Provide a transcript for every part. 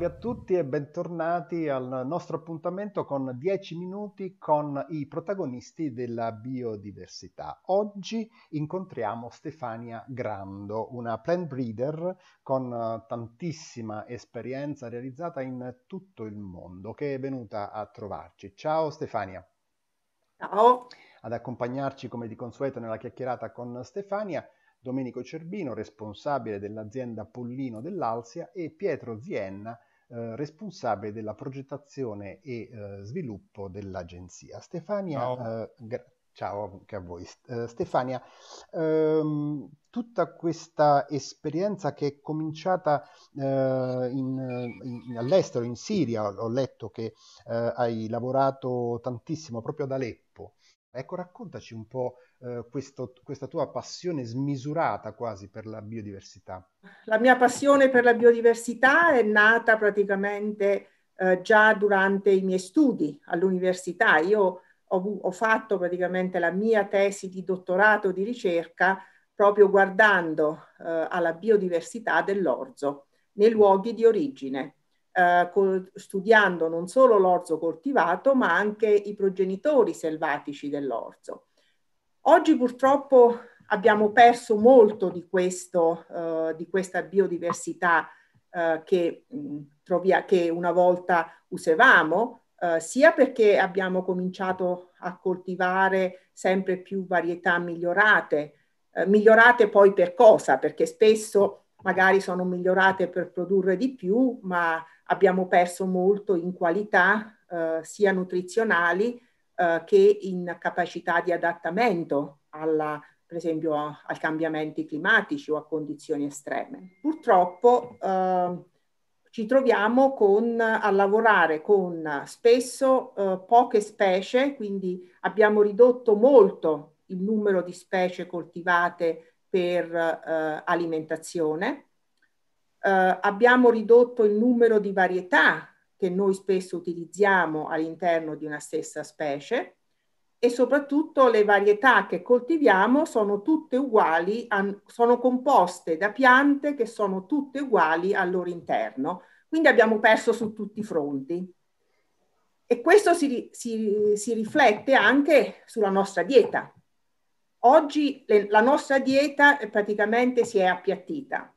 salve a tutti e bentornati al nostro appuntamento con 10 minuti con i protagonisti della biodiversità. Oggi incontriamo Stefania Grando, una plant breeder con tantissima esperienza realizzata in tutto il mondo, che è venuta a trovarci. Ciao Stefania. Ciao. Ad accompagnarci come di consueto nella chiacchierata con Stefania Domenico Cerbino, responsabile dell'azienda Pollino dell'Alsia, e Pietro Zienna, eh, responsabile della progettazione e eh, sviluppo dell'agenzia. Stefania, ciao, eh, ciao anche a voi. Eh, Stefania, ehm, tutta questa esperienza che è cominciata eh, in, in, all'estero, in Siria, ho, ho letto che eh, hai lavorato tantissimo proprio ad Aleppo. Ecco, raccontaci un po' Eh, questo, questa tua passione smisurata quasi per la biodiversità? La mia passione per la biodiversità è nata praticamente eh, già durante i miei studi all'università. Io ho, ho fatto praticamente la mia tesi di dottorato di ricerca proprio guardando eh, alla biodiversità dell'orzo nei luoghi di origine, eh, studiando non solo l'orzo coltivato, ma anche i progenitori selvatici dell'orzo. Oggi purtroppo abbiamo perso molto di, questo, uh, di questa biodiversità uh, che, mh, mm, trovia, che, una volta usavamo, uh, eh, sia perché abbiamo cominciato a coltivare sempre più varietà migliorate, migliorate poi per cosa? Perché spesso magari sono migliorate per produrre di più, ma abbiamo perso molto in qualità sia nutrizionali eh, che in capacità di adattamento alla, per esempio ai cambiamenti climatici o a condizioni estreme. Purtroppo eh, ci troviamo con, a lavorare con spesso eh, poche specie, quindi abbiamo ridotto molto il numero di specie coltivate per eh, alimentazione, eh, abbiamo ridotto il numero di varietà che noi spesso utilizziamo all'interno di una stessa specie e soprattutto le varietà che coltiviamo sono tutte uguali, sono composte da piante che sono tutte uguali al loro interno. Quindi abbiamo perso su tutti i fronti. E questo si, si, si riflette anche sulla nostra dieta. Oggi le, la nostra dieta praticamente si è appiattita.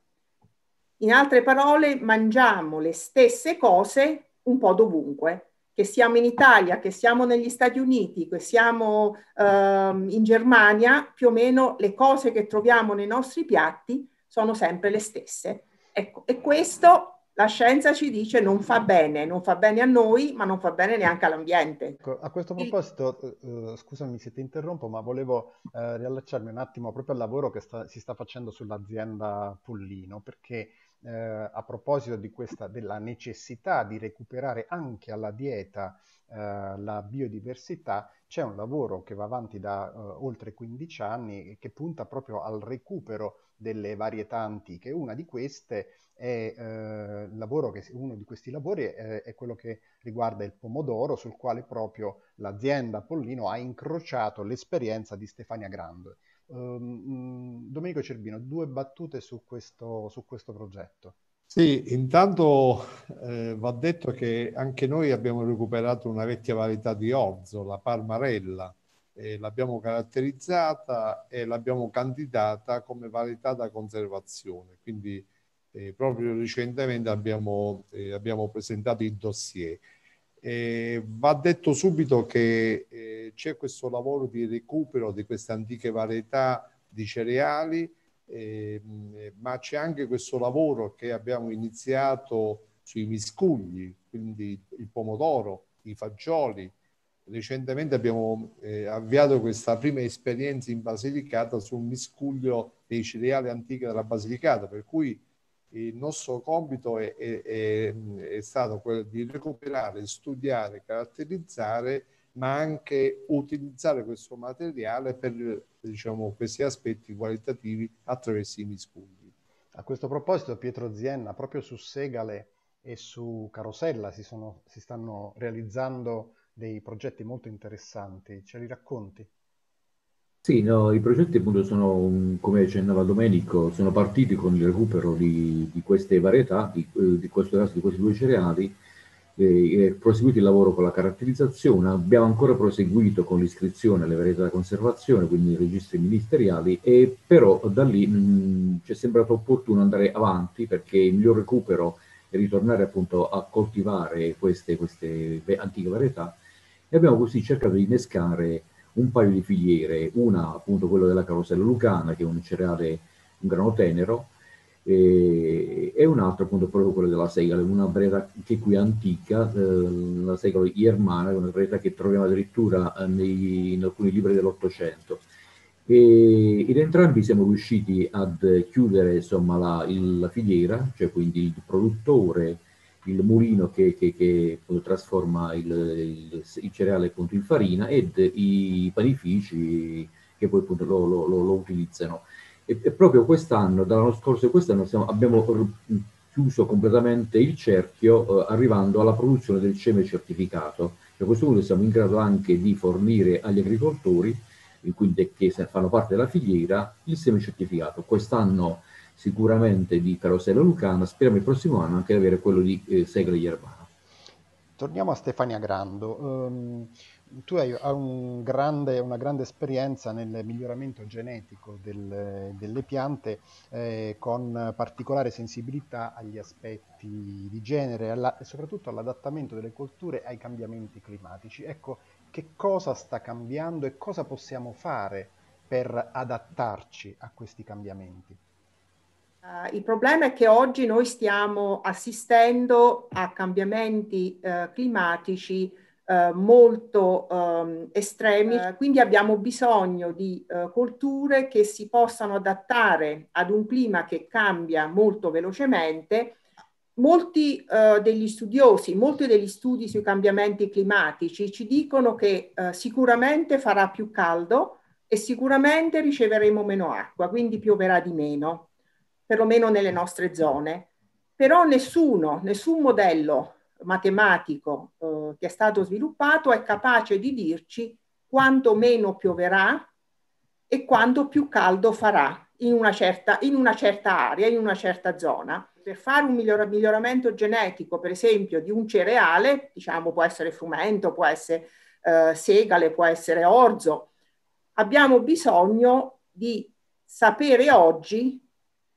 In altre parole, mangiamo le stesse cose un po' dovunque, che siamo in Italia, che siamo negli Stati Uniti, che siamo ehm, in Germania, più o meno le cose che troviamo nei nostri piatti sono sempre le stesse. Ecco, e questo la scienza ci dice non fa bene, non fa bene a noi, ma non fa bene neanche all'ambiente. Ecco, a questo proposito, eh, eh, scusami se ti interrompo, ma volevo eh, riallacciarmi un attimo proprio al lavoro che sta, si sta facendo sull'azienda Pullino, perché eh, a proposito questa, della necessità di recuperare anche alla dieta eh, la biodiversità, c'è un lavoro che va avanti da eh, oltre 15 anni e che punta proprio al recupero delle varietà antiche. Una di queste è eh, che, uno di questi lavori è, eh, è, quello che riguarda il pomodoro, sul quale proprio l'azienda Pollino ha incrociato l'esperienza di Stefania Grando. Um, ehm, mm, Domenico Cerbino, due battute su questo, su questo progetto. Sì, intanto eh, va detto che anche noi abbiamo recuperato una vecchia varietà di orzo, la Parmarella eh, l'abbiamo caratterizzata e l'abbiamo candidata come varietà da conservazione. Quindi eh, proprio recentemente abbiamo, eh, abbiamo, presentato il dossier. va detto subito che eh, c'è questo lavoro di recupero di queste antiche varietà di cereali, eh, ma c'è anche questo lavoro che abbiamo iniziato sui miscugli, quindi il pomodoro, i fagioli, recentemente abbiamo eh, avviato questa prima esperienza in Basilicata su un miscuglio dei cereali antichi della Basilicata, per cui il nostro compito è, è, è stato quello di recuperare, studiare, caratterizzare, ma anche utilizzare questo materiale per diciamo, questi aspetti qualitativi attraverso i miscugli. A questo proposito Pietro Zienna, proprio su Segale e su Carosella si, sono, si stanno realizzando dei progetti molto interessanti, ce li racconti? Sì, no, i progetti appunto sono, come accennava Domenico, sono partiti con il recupero di, di queste varietà, di, eh, di, questo caso di questi due cereali, eh, è proseguito il lavoro con la caratterizzazione, abbiamo ancora proseguito con l'iscrizione alle varietà da conservazione, quindi i registri ministeriali, e però da lì mm, ci è sembrato opportuno andare avanti perché il miglior recupero è ritornare appunto a coltivare queste, queste antiche varietà e abbiamo così cercato di innescare un paio di filiere, una appunto quella della carosella lucana, che è un cereale, un grano tenero, e, e un'altra appunto proprio quella della segale, una breta che qui è antica, eh, la segale iermana, una breta che troviamo addirittura eh, nei, in alcuni libri dell'Ottocento. E in entrambi siamo riusciti ad chiudere insomma, la, il, la filiera, cioè quindi il produttore, il mulino che, che, che trasforma il, il, il, cereale appunto in farina ed i panifici che poi appunto lo, lo, lo, lo utilizzano. E, e proprio quest'anno, dall'anno scorso e quest'anno, siamo, abbiamo chiuso completamente il cerchio eh, arrivando alla produzione del seme certificato. A questo punto siamo in grado anche di fornire agli agricoltori, quindi che fanno parte della filiera, il seme certificato. Quest'anno sicuramente di Carosello Lucana, speriamo il prossimo anno anche di avere quello di eh, Segre Iermano. Torniamo a Stefania Grando. Um, tu hai un grande, una grande esperienza nel miglioramento genetico del, delle piante eh, con particolare sensibilità agli aspetti di genere alla, e soprattutto all'adattamento delle colture ai cambiamenti climatici. Ecco, che cosa sta cambiando e cosa possiamo fare per adattarci a questi cambiamenti? Uh, il problema è che oggi noi stiamo assistendo a cambiamenti uh, climatici uh, molto um, estremi, quindi abbiamo bisogno di colture che si possano adattare ad un clima che cambia molto velocemente. Molti degli studiosi, molti degli studi sui cambiamenti climatici ci dicono che sicuramente farà più caldo e sicuramente riceveremo meno acqua, quindi pioverà di meno perlomeno nelle nostre zone. Però nessuno, nessun modello matematico eh, che è stato sviluppato è capace di dirci quanto meno pioverà e quanto più caldo farà in una certa, in una certa area, in una certa zona. Per fare un miglior, miglioramento genetico, per esempio, di un cereale, diciamo può essere frumento, può essere eh, segale, può essere orzo, abbiamo bisogno di sapere oggi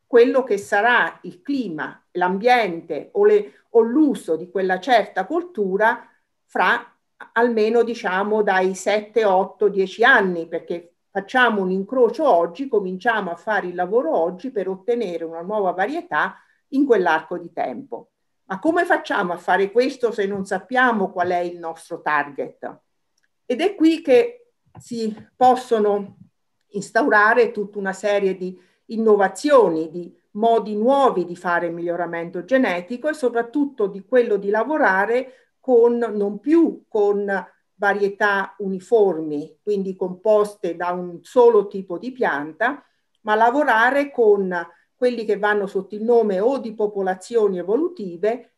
quello che sarà il clima, l'ambiente o, le, o l'uso di quella certa cultura fra almeno diciamo dai 7, 8, 10 anni, perché facciamo un incrocio oggi, cominciamo a fare il lavoro oggi per ottenere una nuova varietà in quell'arco di tempo. Ma come facciamo a fare questo se non sappiamo qual è il nostro target? Ed è qui che si possono instaurare tutta una serie di innovazioni, di modi nuovi di fare miglioramento genetico e soprattutto di quello di lavorare con, non più con varietà uniformi, quindi composte da un solo tipo di pianta, ma lavorare con quelli che vanno sotto il nome o di popolazioni evolutive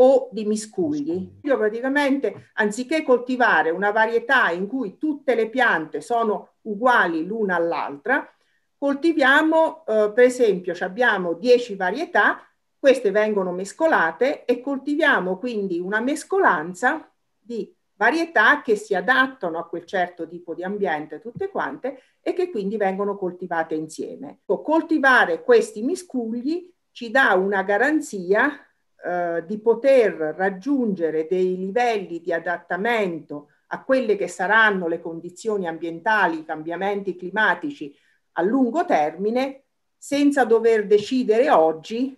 o di miscugli. Io praticamente, anziché coltivare una varietà in cui tutte le piante sono uguali l'una all'altra, Coltiviamo, eh, per esempio, abbiamo 10 varietà, queste vengono mescolate e coltiviamo quindi una mescolanza di varietà che si adattano a quel certo tipo di ambiente, tutte quante, e che quindi vengono coltivate insieme. Ecco, coltivare questi miscugli ci dà una garanzia eh, di poter raggiungere dei livelli di adattamento a quelle che saranno le condizioni ambientali, i cambiamenti climatici a lungo termine senza dover decidere oggi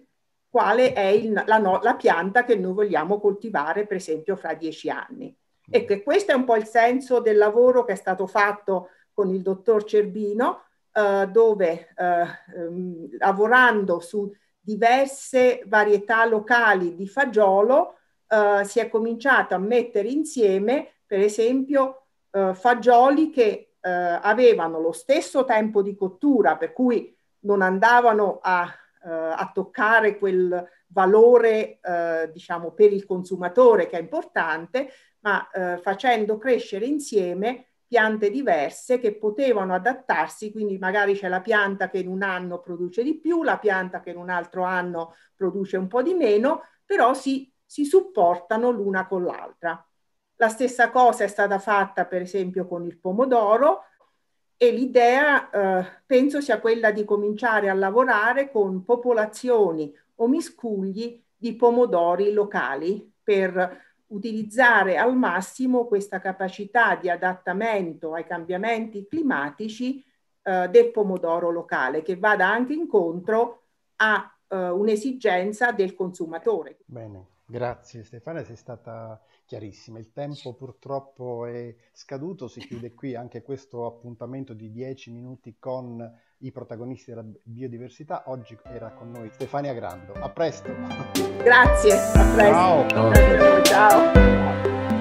quale è il, la, no, la, pianta che noi vogliamo coltivare, per esempio, fra dieci anni. Mm. Ecco, e che questo è un po' il senso del lavoro che è stato fatto con il dottor Cerbino, eh, dove eh, ehm, lavorando su diverse varietà locali di fagiolo eh, si è cominciato a mettere insieme, per esempio, eh, fagioli che eh, avevano lo stesso tempo di cottura, per cui non andavano a, eh, a toccare quel valore, eh, diciamo, per il consumatore che è importante, ma eh, facendo crescere insieme piante diverse che potevano adattarsi, quindi magari c'è la pianta che in un anno produce di più, la pianta che in un altro anno produce un po' di meno, però si, si supportano l'una con l'altra. La stessa cosa è stata fatta per esempio con il pomodoro e l'idea eh, penso sia quella di cominciare a lavorare con popolazioni o miscugli di pomodori locali per utilizzare al massimo questa capacità di adattamento ai cambiamenti climatici eh, del pomodoro locale che vada anche incontro a eh, un'esigenza del consumatore. Bene, grazie Stefania, sei stata chiarissima. Il tempo purtroppo è scaduto, si chiude qui anche questo appuntamento di 10 minuti con i protagonisti della biodiversità. Oggi era con noi Stefania Grando. A presto. Grazie, a presto. Ciao. Ciao. Ciao.